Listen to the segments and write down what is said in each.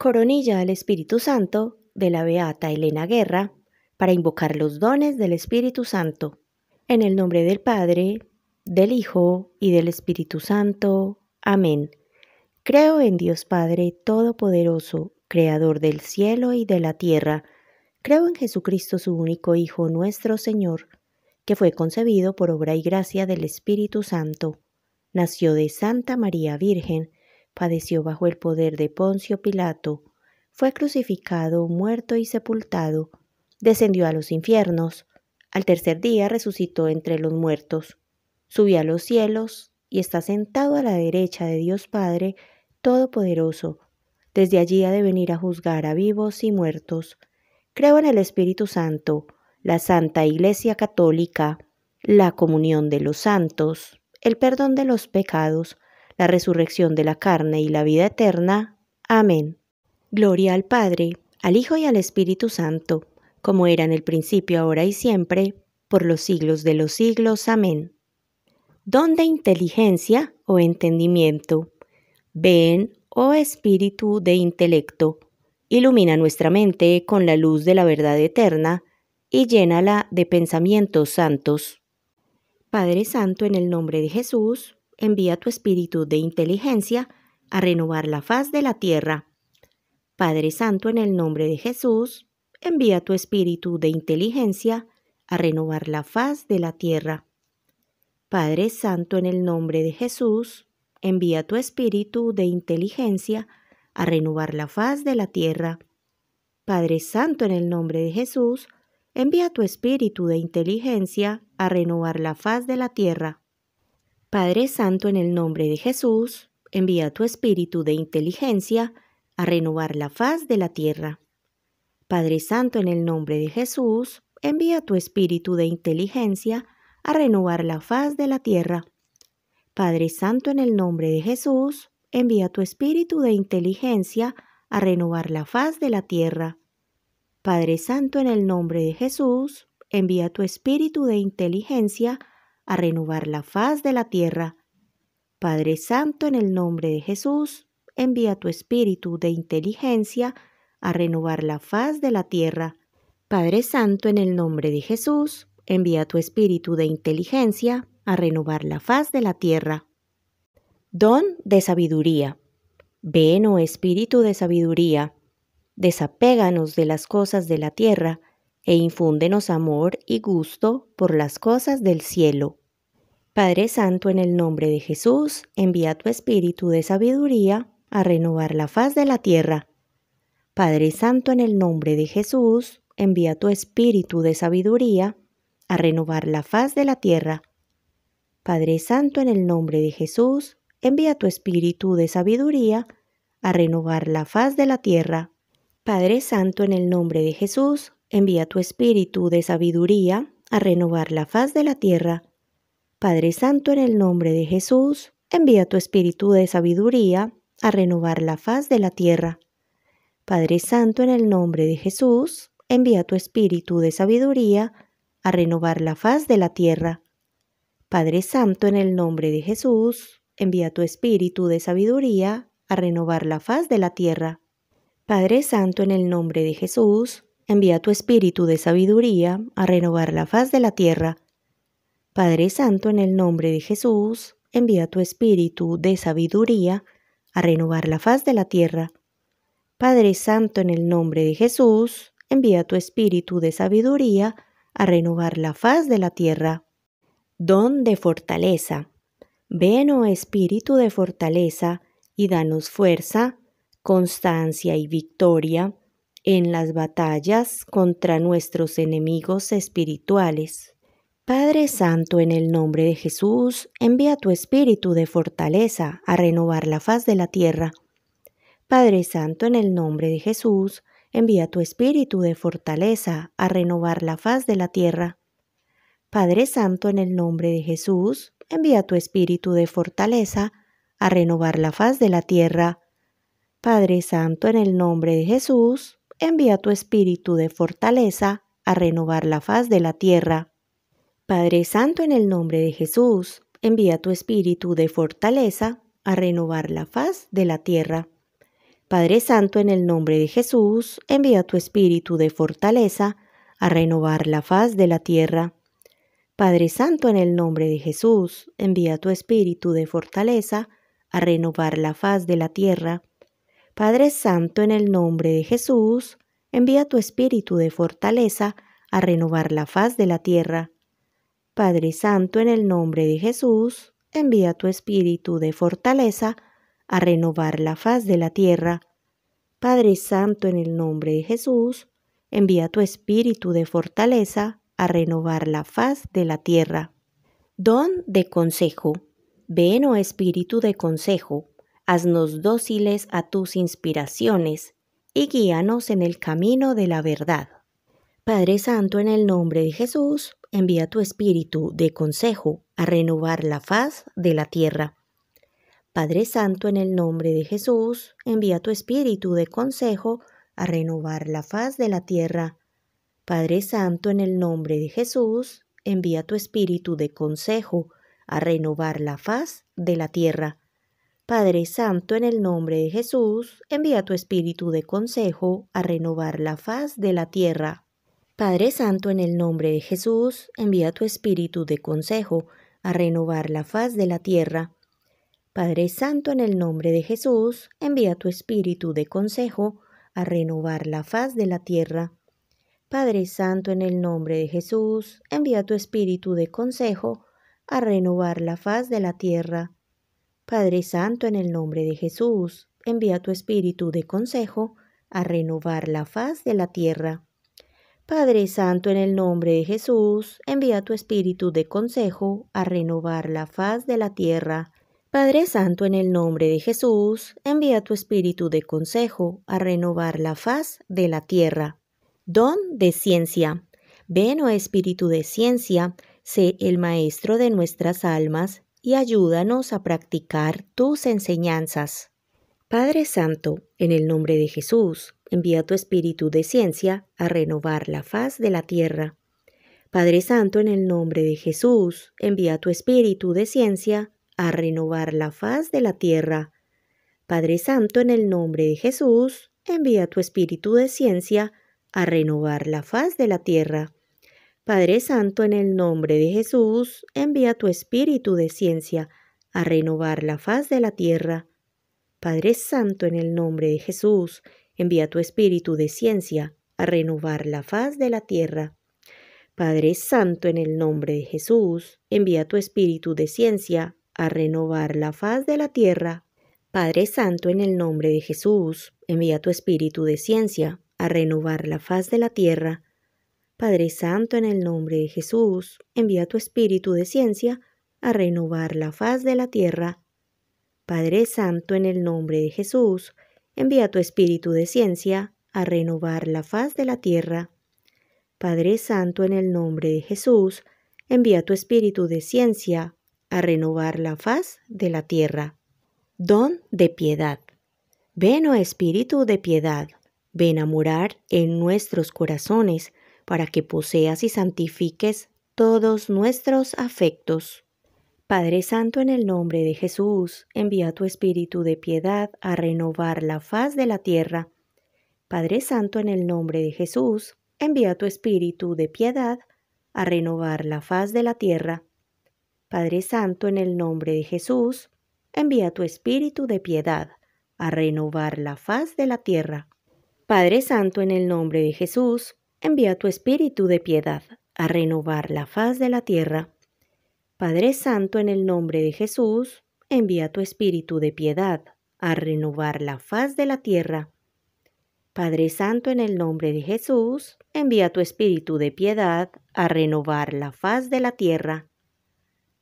Coronilla al Espíritu Santo de la Beata Elena Guerra para invocar los dones del Espíritu Santo. En el nombre del Padre, del Hijo y del Espíritu Santo. Amén. Creo en Dios Padre Todopoderoso, Creador del cielo y de la tierra. Creo en Jesucristo, su único Hijo, nuestro Señor, que fue concebido por obra y gracia del Espíritu Santo. Nació de Santa María Virgen padeció bajo el poder de Poncio Pilato, fue crucificado, muerto y sepultado, descendió a los infiernos, al tercer día resucitó entre los muertos, subió a los cielos y está sentado a la derecha de Dios Padre Todopoderoso. Desde allí ha de venir a juzgar a vivos y muertos. Creo en el Espíritu Santo, la Santa Iglesia Católica, la comunión de los santos, el perdón de los pecados, la resurrección de la carne y la vida eterna. Amén. Gloria al Padre, al Hijo y al Espíritu Santo, como era en el principio, ahora y siempre, por los siglos de los siglos. Amén. Don inteligencia o entendimiento. Ven, oh Espíritu de intelecto, ilumina nuestra mente con la luz de la verdad eterna y llénala de pensamientos santos. Padre Santo, en el nombre de Jesús, envía tu espíritu de inteligencia a renovar la faz de la tierra. Padre Santo, en el nombre de Jesús, envía tu espíritu de inteligencia a renovar la faz de la tierra. Padre Santo, en el nombre de Jesús, envía tu espíritu de inteligencia a renovar la faz de la tierra. Padre Santo, en el nombre de Jesús, envía tu espíritu de inteligencia a renovar la faz de la tierra. Padre Santo, en el nombre de Jesús, envía tu espíritu de inteligencia a renovar la faz de la tierra. Padre Santo, en el nombre de Jesús, envía tu espíritu de inteligencia a renovar la faz de la tierra. Padre Santo, en el nombre de Jesús, envía tu espíritu de inteligencia a renovar la faz de la tierra. Padre Santo, en el nombre de Jesús, envía tu espíritu de inteligencia a renovar la faz de la tierra. Padre Santo, en el nombre de Jesús, envía tu espíritu de inteligencia a renovar la faz de la tierra. Padre Santo, en el nombre de Jesús, envía tu espíritu de inteligencia a renovar la faz de la tierra. Don de sabiduría. Ven, oh espíritu de sabiduría, desapéganos de las cosas de la tierra e infúndenos amor y gusto por las cosas del cielo. Padre Santo, en el nombre de Jesús, envía tu espíritu de sabiduría a renovar la faz de la tierra. Padre Santo, en el nombre de Jesús, envía tu espíritu de sabiduría a renovar la faz de la tierra. Padre Santo, en el nombre de Jesús, envía tu espíritu de sabiduría a renovar la faz de la tierra. Padre Santo, en el nombre de Jesús, Envía tu espíritu de sabiduría a renovar la faz de la tierra. Padre Santo, en el nombre de Jesús, envía tu espíritu de sabiduría a renovar la faz de la tierra. Padre Santo, en el nombre de Jesús, envía tu espíritu de sabiduría a renovar la faz de la tierra. Padre Santo, en el nombre de Jesús, envía tu espíritu de sabiduría a renovar la faz de la tierra. Padre Santo, en el nombre de Jesús, envía tu espíritu de sabiduría a renovar la faz de la tierra. Padre Santo, en el nombre de Jesús, envía tu espíritu de sabiduría a renovar la faz de la tierra. Padre Santo, en el nombre de Jesús, envía tu espíritu de sabiduría a renovar la faz de la tierra. Don de fortaleza. Ven, oh espíritu de fortaleza, y danos fuerza, constancia y victoria en las batallas contra nuestros enemigos espirituales. Padre Santo, en el nombre de Jesús, envía tu espíritu de fortaleza a renovar la faz de la tierra. Padre Santo, en el nombre de Jesús, envía tu espíritu de fortaleza a renovar la faz de la tierra. Padre Santo, en el nombre de Jesús, envía tu espíritu de fortaleza a renovar la faz de la tierra. Padre Santo, en el nombre de Jesús, envía tu espíritu de fortaleza a renovar la faz de la tierra. Padre Santo, en el nombre de Jesús, envía tu espíritu de fortaleza a renovar la faz de la tierra. Padre Santo, en el nombre de Jesús, envía tu espíritu de fortaleza a renovar la faz de la tierra. Padre Santo, en el nombre de Jesús, envía tu espíritu de fortaleza a renovar la faz de la tierra. Padre Santo, en el nombre de Jesús, envía tu espíritu de fortaleza a renovar la faz de la tierra. Padre Santo, en el nombre de Jesús, envía tu espíritu de fortaleza a renovar la faz de la tierra. Padre Santo, en el nombre de Jesús, envía tu espíritu de fortaleza a renovar la faz de la tierra. Don de consejo. Ven, o oh espíritu de consejo, haznos dóciles a tus inspiraciones y guíanos en el camino de la verdad. Padre Santo, en el nombre de Jesús, envía tu espíritu de consejo a renovar la faz de la tierra. Padre Santo, en el nombre de Jesús, envía tu espíritu de consejo a renovar la faz de la tierra. Padre Santo, en el nombre de Jesús, envía tu espíritu de consejo a renovar la faz de la tierra. Padre Santo, en el nombre de Jesús, envía tu espíritu de consejo a renovar la faz de la tierra. Padre Santo, en el nombre de Jesús, envía tu espíritu de consejo a renovar la faz de la tierra. Padre Santo, en el nombre de Jesús, envía tu espíritu de consejo a renovar la faz de la tierra. Padre Santo, en el nombre de Jesús, envía tu espíritu de consejo a renovar la faz de la tierra. Padre Santo, en el nombre de Jesús, envía tu espíritu de consejo a renovar la faz de la tierra. Padre Santo, en el nombre de Jesús, envía tu espíritu de consejo a renovar la faz de la tierra. Padre Santo, en el nombre de Jesús, envía tu espíritu de consejo a renovar la faz de la tierra. Don de ciencia. Ven, oh espíritu de ciencia, sé el maestro de nuestras almas y ayúdanos a practicar tus enseñanzas. Padre Santo, en el nombre de Jesús, envía tu espíritu de ciencia a renovar la faz de la tierra. Padre Santo, en el nombre de Jesús, envía tu espíritu de ciencia a renovar la faz de la tierra. Padre Santo, en el nombre de Jesús, envía tu espíritu de ciencia a renovar la faz de la tierra. Padre Santo, en el nombre de Jesús, envía tu espíritu de ciencia a renovar la faz de la tierra. Padre Santo, en el nombre de Jesús, envía tu espíritu de ciencia a renovar la faz de la tierra. Padre Santo, en el nombre de Jesús, envía tu espíritu de ciencia a renovar la faz de la tierra. Padre Santo, en el nombre de Jesús, envía tu espíritu de ciencia a renovar la faz de la tierra. Padre Santo, en el nombre de Jesús, envía tu espíritu de ciencia a renovar la faz de la tierra. Padre Santo, en el nombre de Jesús, envía tu espíritu de ciencia a renovar la faz de la tierra. Padre Santo, en el nombre de Jesús, envía tu espíritu de ciencia a renovar la faz de la tierra. Don de piedad. Ven, oh Espíritu de piedad, ven a morar en nuestros corazones para que poseas y santifiques todos nuestros afectos. Padre Santo, en el nombre de Jesús, envía tu espíritu de piedad a renovar la faz de la tierra. Padre Santo, en el nombre de Jesús, envía tu espíritu de piedad a renovar la faz de la tierra. Padre Santo, en el nombre de Jesús, envía tu espíritu de piedad a renovar la faz de la tierra. Padre Santo, en el nombre de Jesús, envía tu espíritu de piedad a renovar la faz de la tierra. Padre Santo, en el nombre de Jesús, envía tu espíritu de piedad a renovar la faz de la tierra. Padre Santo, en el nombre de Jesús, envía tu espíritu de piedad a renovar la faz de la tierra.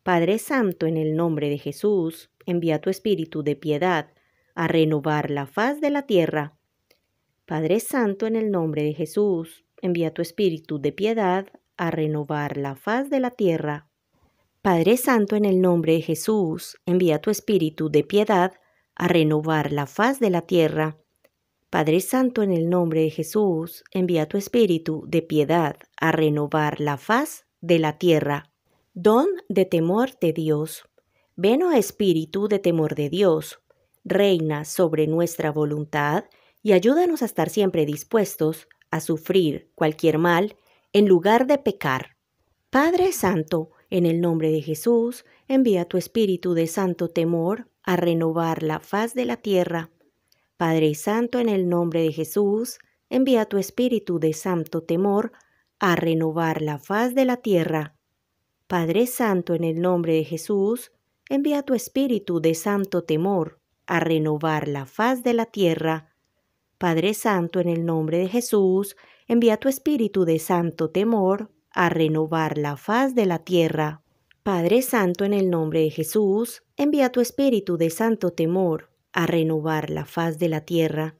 Padre Santo, en el nombre de Jesús, envía tu espíritu de piedad a renovar la faz de la tierra. Padre Santo, en el nombre de Jesús, envía tu espíritu de piedad a renovar la faz de la tierra. Padre Santo, en el nombre de Jesús, envía tu espíritu de piedad a renovar la faz de la tierra. Padre Santo, en el nombre de Jesús, envía tu espíritu de piedad a renovar la faz de la tierra. Don de temor de Dios. Ven, oh espíritu de temor de Dios, reina sobre nuestra voluntad y ayúdanos a estar siempre dispuestos a sufrir cualquier mal en lugar de pecar. Padre Santo, en el nombre de Jesús, envía tu espíritu de santo temor a renovar la faz de la tierra. Padre Santo, en el nombre de Jesús, envía tu espíritu de santo temor a renovar la faz de la tierra. Padre Santo, en el nombre de Jesús, envía tu espíritu de santo temor a renovar la faz de la tierra. Padre Santo, en el nombre de Jesús, envía tu espíritu de santo temor a renovar la faz de la tierra. Padre Santo, en el nombre de Jesús, envía tu espíritu de santo temor a renovar la faz de la tierra.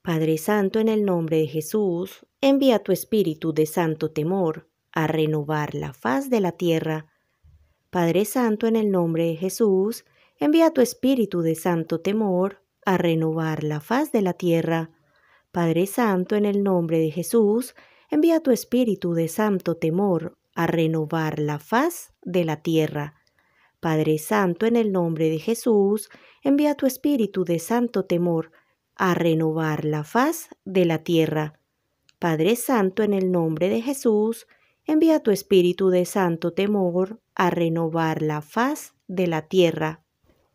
Padre Santo, en el nombre de Jesús, envía tu espíritu de santo temor a renovar la faz de la tierra. Padre Santo, en el nombre de Jesús, envía tu espíritu de santo temor a renovar la faz de la tierra. Padre Santo, en el nombre de Jesús, envía tu espíritu de santo temor a renovar la faz de la tierra. Padre Santo, en el nombre de Jesús, envía tu espíritu de santo temor a renovar la faz de la tierra. Padre Santo, en el nombre de Jesús, envía tu espíritu de santo temor a renovar la faz de la tierra.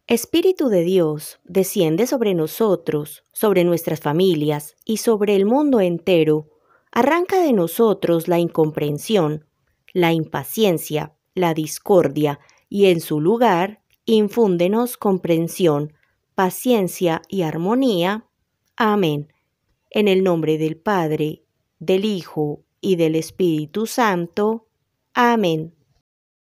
Espíritu de Dios, desciende sobre nosotros, sobre nuestras familias y sobre el mundo entero. Arranca de nosotros la incomprensión, la impaciencia, la discordia, y en su lugar, infúndenos comprensión, paciencia y armonía. Amén. En el nombre del Padre, del Hijo y del Espíritu Santo. Amén.